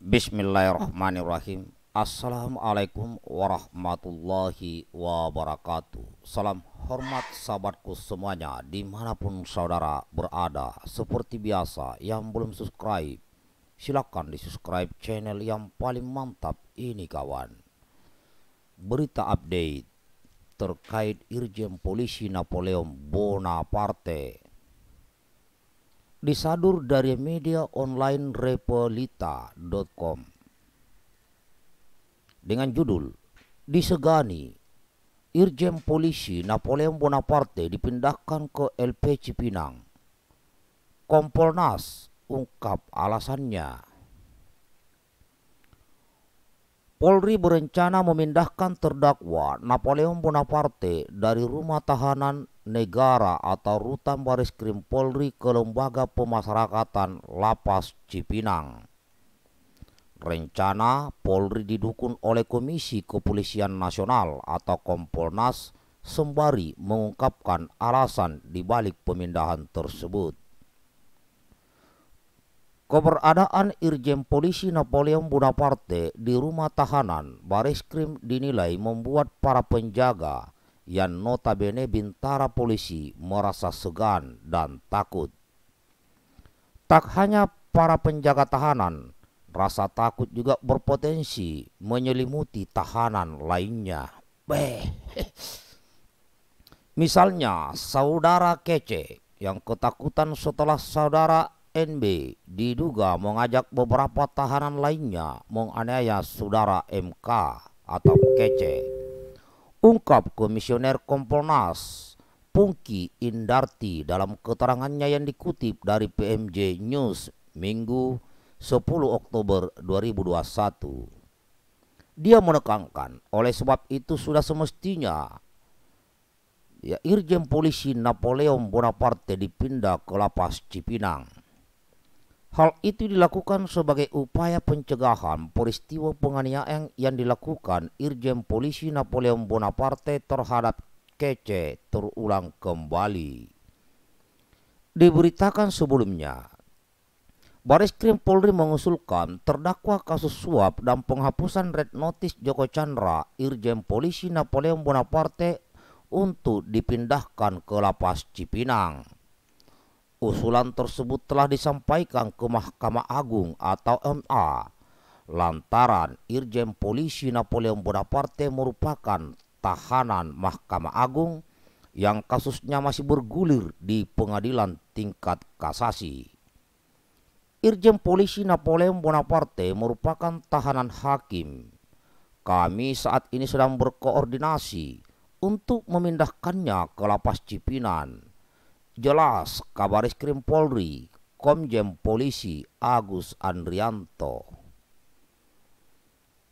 Bismillahirrahmanirrahim. Assalamualaikum warahmatullahi wabarakatuh. Salam hormat sahabatku semuanya dimanapun saudara berada. Seperti biasa yang belum subscribe Silahkan di subscribe channel yang paling mantap ini kawan. Berita update terkait Irjen Polisi Napoleon Bonaparte disadur dari media online repolita.com dengan judul Disegani Irjen Polisi Napoleon Bonaparte dipindahkan ke LP Cipinang Kompolnas ungkap alasannya Polri berencana memindahkan terdakwa Napoleon Bonaparte dari rumah tahanan negara atau rutan baris krim Polri ke lembaga pemasyarakatan Lapas Cipinang. Rencana Polri didukung oleh Komisi Kepolisian Nasional atau Kompolnas sembari mengungkapkan alasan di balik pemindahan tersebut. Keberadaan Irjen Polisi Napoleon Bonaparte di rumah tahanan Baris Krim dinilai membuat para penjaga yang notabene bintara polisi merasa segan dan takut. Tak hanya para penjaga tahanan, rasa takut juga berpotensi menyelimuti tahanan lainnya. Beh. Misalnya saudara kece yang ketakutan setelah saudara NB diduga mengajak beberapa tahanan lainnya menganiaya saudara MK atau kece ungkap komisioner Kompolnas Pungki Indarti dalam keterangannya yang dikutip dari PMJ News Minggu 10 Oktober 2021. Dia menekankan oleh sebab itu sudah semestinya ya Irjen Polisi Napoleon Bonaparte dipindah ke lapas Cipinang. Hal itu dilakukan sebagai upaya pencegahan peristiwa penganiayaan yang dilakukan Irjen Polisi Napoleon Bonaparte terhadap Kece terulang kembali. Diberitakan sebelumnya, Baris Krim Polri mengusulkan terdakwa kasus suap dan penghapusan red notice Joko Chandra, Irjen Polisi Napoleon Bonaparte untuk dipindahkan ke lapas Cipinang. Usulan tersebut telah disampaikan ke Mahkamah Agung atau MA lantaran Irjen Polisi Napoleon Bonaparte merupakan tahanan Mahkamah Agung yang kasusnya masih bergulir di pengadilan tingkat kasasi. Irjen Polisi Napoleon Bonaparte merupakan tahanan hakim. Kami saat ini sedang berkoordinasi untuk memindahkannya ke lapas Cipinang jelas kabar eskrim Polri, Komjen Polisi Agus Andrianto.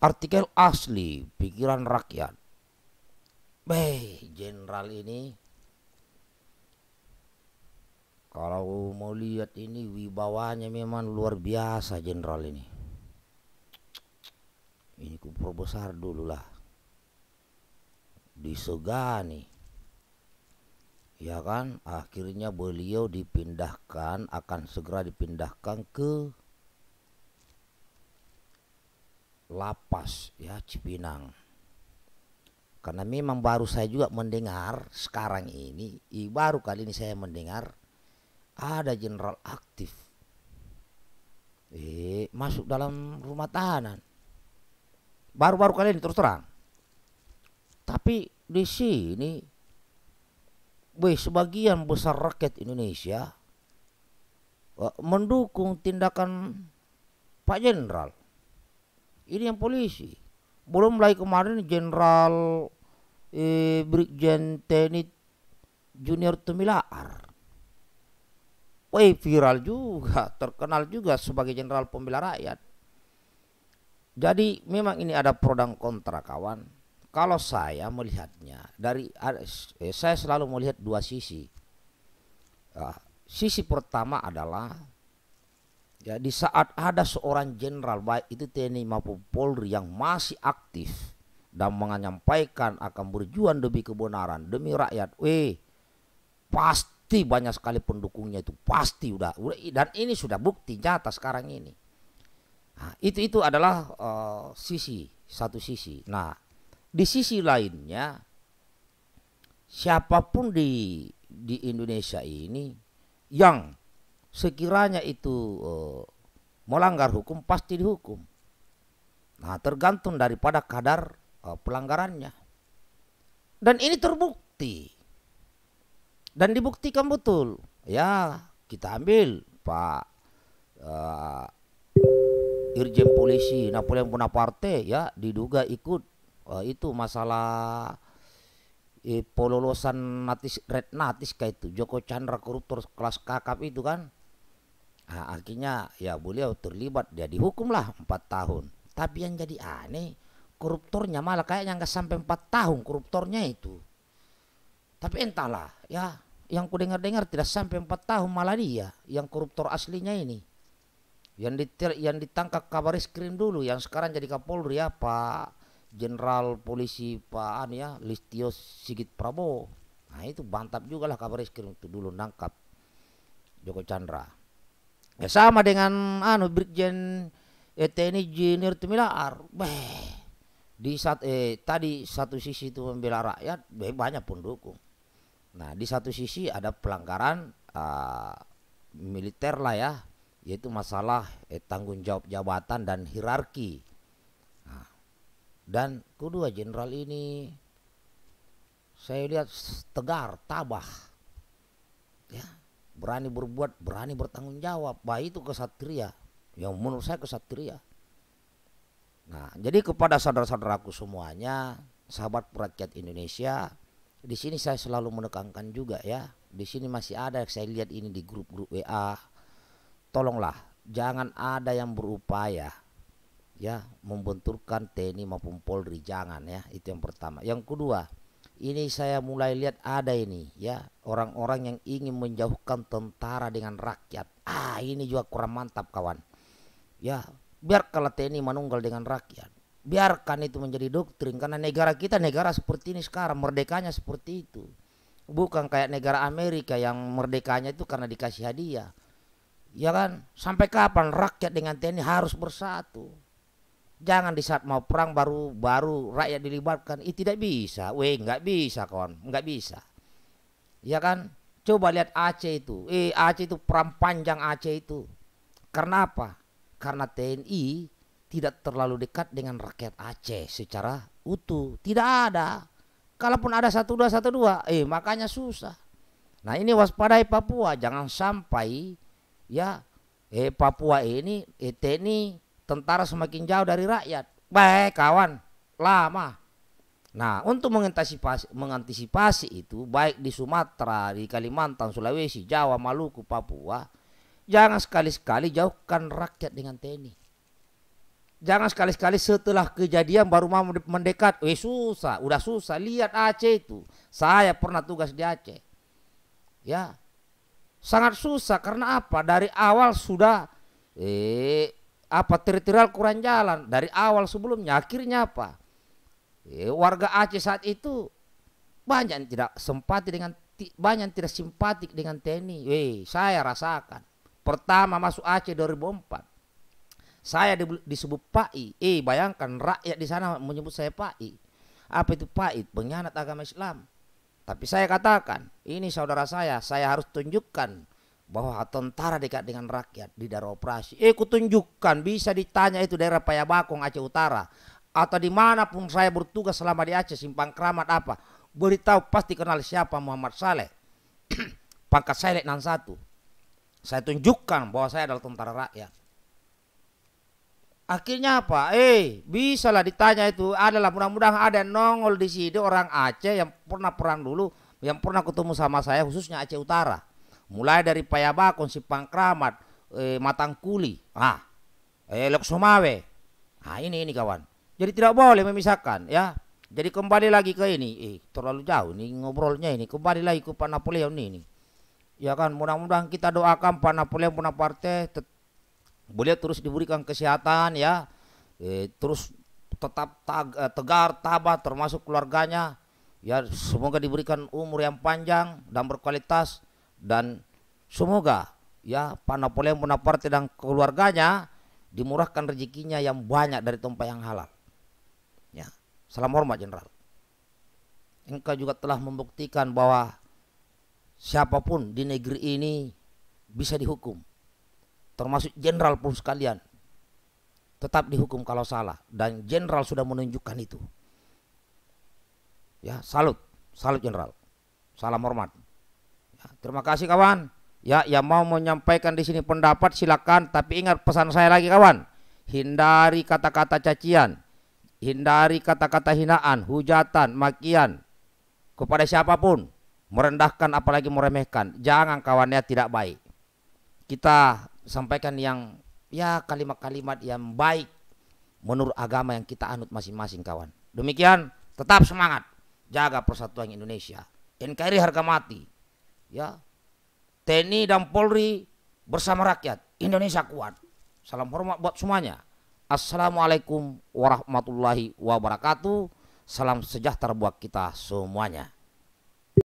Artikel asli pikiran rakyat. Beh, jenderal ini kalau mau lihat ini wibawanya memang luar biasa jenderal ini. Ini kumpul besar dulu lah. Disegani ya kan akhirnya beliau dipindahkan akan segera dipindahkan ke lapas ya Cipinang karena memang baru saya juga mendengar sekarang ini baru kali ini saya mendengar ada jenderal aktif eh masuk dalam rumah tahanan baru-baru kali ini terus terang tapi di sini Wih, sebagian besar rakyat Indonesia eh, mendukung tindakan Pak Jenderal. Ini yang polisi. Belum lagi kemarin Jenderal eh, Brigjen TNI Junior Tumilaar. Wih, viral juga, terkenal juga sebagai Jenderal Pembela Rakyat. Jadi memang ini ada pro dan kontra kawan kalau saya melihatnya dari eh, saya selalu melihat dua sisi. Uh, sisi pertama adalah ya di saat ada seorang jenderal baik itu TNI maupun Polri yang masih aktif dan menyampaikan akan berjuang demi kebenaran, demi rakyat. Weh, pasti banyak sekali pendukungnya itu pasti udah, dan ini sudah bukti nyata sekarang ini. Nah, itu itu adalah uh, sisi satu sisi. Nah, di sisi lainnya, siapapun di di Indonesia ini yang sekiranya itu uh, melanggar hukum pasti dihukum. Nah, tergantung daripada kadar uh, pelanggarannya. Dan ini terbukti. Dan dibuktikan betul. Ya, kita ambil Pak uh, Irjen Polisi Napoleon Bonaparte ya diduga ikut uh, itu masalah eh, pololosan natis red natis kayak itu Joko Chandra koruptor kelas kakap itu kan nah, akhirnya ya beliau terlibat dia dihukum lah empat tahun tapi yang jadi aneh koruptornya malah kayaknya nggak sampai empat tahun koruptornya itu tapi entahlah ya yang ku dengar-dengar tidak sampai empat tahun malah dia yang koruptor aslinya ini yang ditir, yang ditangkap kabar krim dulu yang sekarang jadi kapolri ya Pak Jenderal Polisi Pak An ya Listio Sigit Prabowo nah itu bantap juga lah kabar eskrim itu dulu nangkap Joko Chandra ya sama dengan anu Brigjen Eteni eh, TNI Junior Tumilaar beh di saat eh tadi satu sisi itu membela rakyat beh, banyak pendukung nah di satu sisi ada pelanggaran uh, militer lah ya yaitu masalah eh, tanggung jawab jabatan dan hierarki dan kedua jenderal ini saya lihat tegar, tabah. Ya, berani berbuat, berani bertanggung jawab. Bah itu kesatria. Yang menurut saya kesatria. Nah, jadi kepada saudara-saudaraku semuanya, sahabat rakyat Indonesia, di sini saya selalu menekankan juga ya. Di sini masih ada yang saya lihat ini di grup-grup WA. Tolonglah jangan ada yang berupaya ya membenturkan TNI maupun Polri jangan ya itu yang pertama yang kedua ini saya mulai lihat ada ini ya orang-orang yang ingin menjauhkan tentara dengan rakyat ah ini juga kurang mantap kawan ya biar kalau TNI menunggal dengan rakyat biarkan itu menjadi doktrin karena negara kita negara seperti ini sekarang merdekanya seperti itu bukan kayak negara Amerika yang merdekanya itu karena dikasih hadiah ya kan sampai kapan rakyat dengan TNI harus bersatu Jangan di saat mau perang baru baru rakyat dilibatkan. itu tidak bisa. Weh nggak bisa kawan, nggak bisa. Ya kan? Coba lihat Aceh itu. Eh Aceh itu perang panjang Aceh itu. Karena apa? Karena TNI tidak terlalu dekat dengan rakyat Aceh secara utuh. Tidak ada. Kalaupun ada satu dua satu dua, eh makanya susah. Nah ini waspadai Papua, jangan sampai ya eh Papua ini eh TNI tentara semakin jauh dari rakyat. Baik kawan, lama. Nah, untuk mengantisipasi, mengantisipasi itu baik di Sumatera, di Kalimantan, Sulawesi, Jawa, Maluku, Papua, jangan sekali-sekali jauhkan rakyat dengan TNI. Jangan sekali-sekali setelah kejadian baru mau mendekat. Eh susah, udah susah. Lihat Aceh itu. Saya pernah tugas di Aceh. Ya. Sangat susah karena apa? Dari awal sudah eh apa teritorial kurang jalan dari awal sebelumnya akhirnya apa eh, warga Aceh saat itu banyak yang tidak sempat dengan banyak yang tidak simpatik dengan TNI Wei saya rasakan pertama masuk Aceh 2004 saya disebut Pai eh bayangkan rakyat di sana menyebut saya Pai apa itu Pai pengkhianat agama Islam tapi saya katakan ini saudara saya saya harus tunjukkan bahwa tentara dekat dengan rakyat di daerah operasi. Eh, kutunjukkan bisa ditanya itu daerah Payabakong Aceh Utara atau dimanapun saya bertugas selama di Aceh simpang keramat apa beritahu pasti kenal siapa Muhammad Saleh pangkat saya letnan satu saya tunjukkan bahwa saya adalah tentara rakyat akhirnya apa eh bisa lah ditanya itu adalah mudah-mudahan ada nongol di sini orang Aceh yang pernah perang dulu yang pernah ketemu sama saya khususnya Aceh Utara mulai dari Payabakon si Pangkramat eh, Matangkuli ah eh, Loksomawe ah ini ini kawan jadi tidak boleh memisahkan ya jadi kembali lagi ke ini eh, terlalu jauh nih ngobrolnya ini kembali lagi ke Pak Napoleon ini ya kan mudah-mudahan kita doakan Pak Napoleon Bonaparte beliau terus diberikan kesehatan ya eh, terus tetap tag, eh, tegar tabah termasuk keluarganya ya semoga diberikan umur yang panjang dan berkualitas dan semoga ya Pak Napoleon Bonaparte dan keluarganya dimurahkan rezekinya yang banyak dari tempat yang halal. Ya, salam hormat Jenderal. Engkau juga telah membuktikan bahwa siapapun di negeri ini bisa dihukum. Termasuk jenderal pun sekalian. Tetap dihukum kalau salah dan jenderal sudah menunjukkan itu. Ya, salut. Salut jenderal. Salam hormat. Terima kasih kawan. Ya, yang mau menyampaikan di sini pendapat silakan, tapi ingat pesan saya lagi kawan. Hindari kata-kata cacian, hindari kata-kata hinaan, hujatan, makian kepada siapapun, merendahkan apalagi meremehkan. Jangan kawannya tidak baik. Kita sampaikan yang ya kalimat-kalimat yang baik menurut agama yang kita anut masing-masing kawan. Demikian, tetap semangat, jaga persatuan Indonesia. NKRI harga mati ya TNI dan Polri bersama rakyat Indonesia kuat salam hormat buat semuanya Assalamualaikum warahmatullahi wabarakatuh salam sejahtera buat kita semuanya